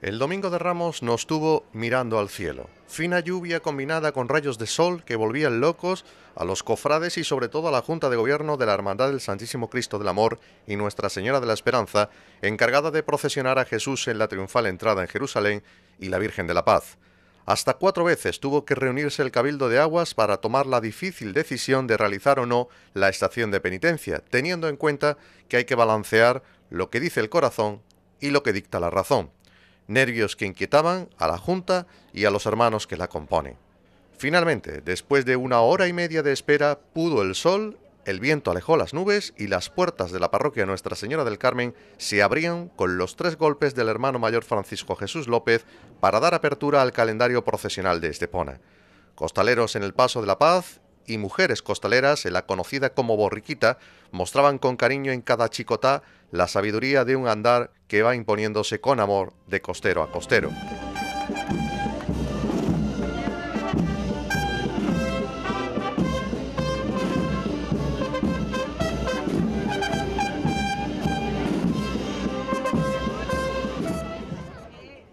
El domingo de Ramos nos tuvo mirando al cielo. Fina lluvia combinada con rayos de sol que volvían locos a los cofrades y sobre todo a la Junta de Gobierno de la Hermandad del Santísimo Cristo del Amor y Nuestra Señora de la Esperanza, encargada de procesionar a Jesús en la triunfal entrada en Jerusalén y la Virgen de la Paz. Hasta cuatro veces tuvo que reunirse el Cabildo de Aguas para tomar la difícil decisión de realizar o no la estación de penitencia, teniendo en cuenta que hay que balancear lo que dice el corazón y lo que dicta la razón nervios que inquietaban a la Junta y a los hermanos que la componen. Finalmente, después de una hora y media de espera, pudo el sol, el viento alejó las nubes y las puertas de la parroquia Nuestra Señora del Carmen se abrían con los tres golpes del hermano mayor Francisco Jesús López para dar apertura al calendario procesional de Estepona. Costaleros en el Paso de la Paz y mujeres costaleras en la conocida como borriquita mostraban con cariño en cada chicotá la sabiduría de un andar que va imponiéndose con amor de costero a costero.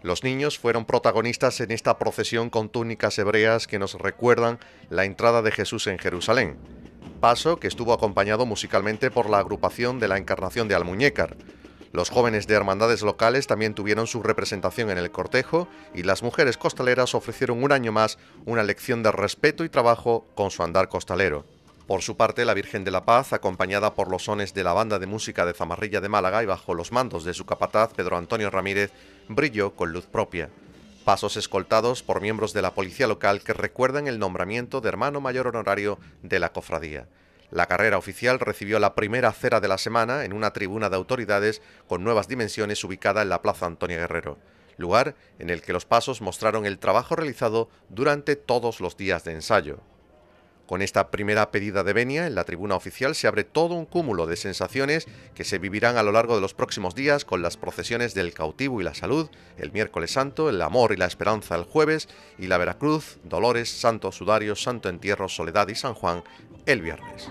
Los niños fueron protagonistas en esta procesión con túnicas hebreas que nos recuerdan la entrada de Jesús en Jerusalén, paso que estuvo acompañado musicalmente por la agrupación de la Encarnación de Almuñécar. Los jóvenes de hermandades locales también tuvieron su representación en el cortejo y las mujeres costaleras ofrecieron un año más una lección de respeto y trabajo con su andar costalero. Por su parte, la Virgen de la Paz, acompañada por los sones de la Banda de Música de Zamarrilla de Málaga y bajo los mandos de su capataz Pedro Antonio Ramírez, brilló con luz propia. Pasos escoltados por miembros de la policía local que recuerdan el nombramiento de hermano mayor honorario de la cofradía. La carrera oficial recibió la primera cera de la semana en una tribuna de autoridades con nuevas dimensiones ubicada en la Plaza Antonio Guerrero, lugar en el que los pasos mostraron el trabajo realizado durante todos los días de ensayo. Con esta primera pedida de venia en la tribuna oficial se abre todo un cúmulo de sensaciones que se vivirán a lo largo de los próximos días con las procesiones del cautivo y la salud el miércoles santo, el amor y la esperanza el jueves y la Veracruz, Dolores, Santo Sudario, Santo Entierro, Soledad y San Juan el viernes.